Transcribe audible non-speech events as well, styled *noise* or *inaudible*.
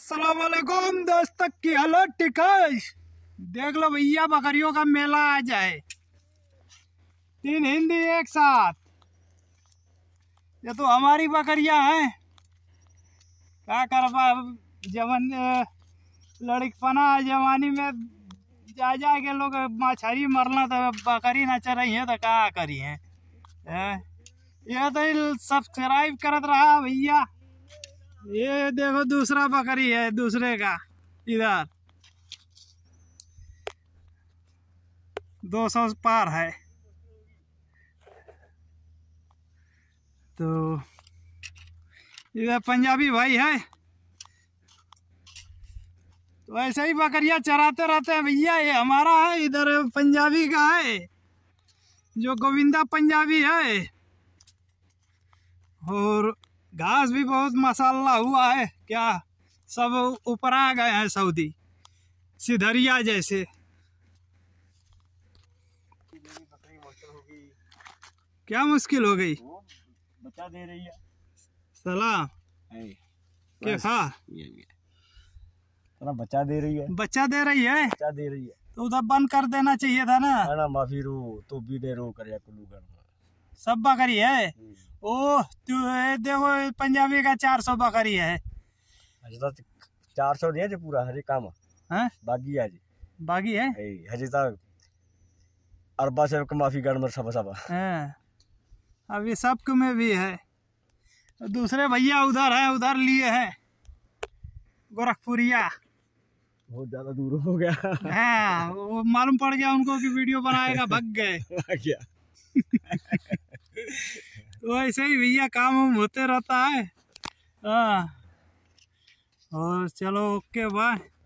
असलकुम दोस्तों की हेलो टिकश देख लो भैया बकरियों का मेला आ जाए तीन हिंदी एक साथ ये तो हमारी बकरियां हैं क्या कर जवान जवन लड़कपना जवानी में जा जा के लोग मछरी मरना तो बकरी ना चढ़ी है तो क्या करी है ये तो सब्सक्राइब करत रहा भैया ये देखो दूसरा बकरी है दूसरे का इधर दो सौ पार है तो इधर पंजाबी भाई है तो ऐसे ही बकरिया चराते रहते हैं भैया ये हमारा है इधर पंजाबी का है जो गोविंदा पंजाबी है और घास भी बहुत मसाला हुआ है क्या सब ऊपर आ गए हैं सऊदी सिधरिया जैसे क्या मुश्किल हो गई बता दे रही है सलाम क्या बचा दे रही है बच्चा दे रही है बच्चा दे रही है तो उधर बंद कर देना चाहिए था ना ना माफी रो तो बीडे रो कुल्लू कर सब बकरी है हम्म। ओ तू देखो पंजाबी का चार सौ बकरी है हजरत चार सौ दिया पूरा हरे काम हाँ? बागी है जी बागी है हजरत अरबा से माफी मर सबा सबा हाँ। अभी ये सब में भी है दूसरे भैया उधर है उधर लिए है गोरखपुरिया बहुत ज्यादा दूर हो गया हाँ वो मालूम पड़ गया उनको कि वीडियो बनाएगा *laughs* भग गए क्या *laughs* वैसे तो ही भैया काम वाम होते रहता है हाँ और चलो ओके बाय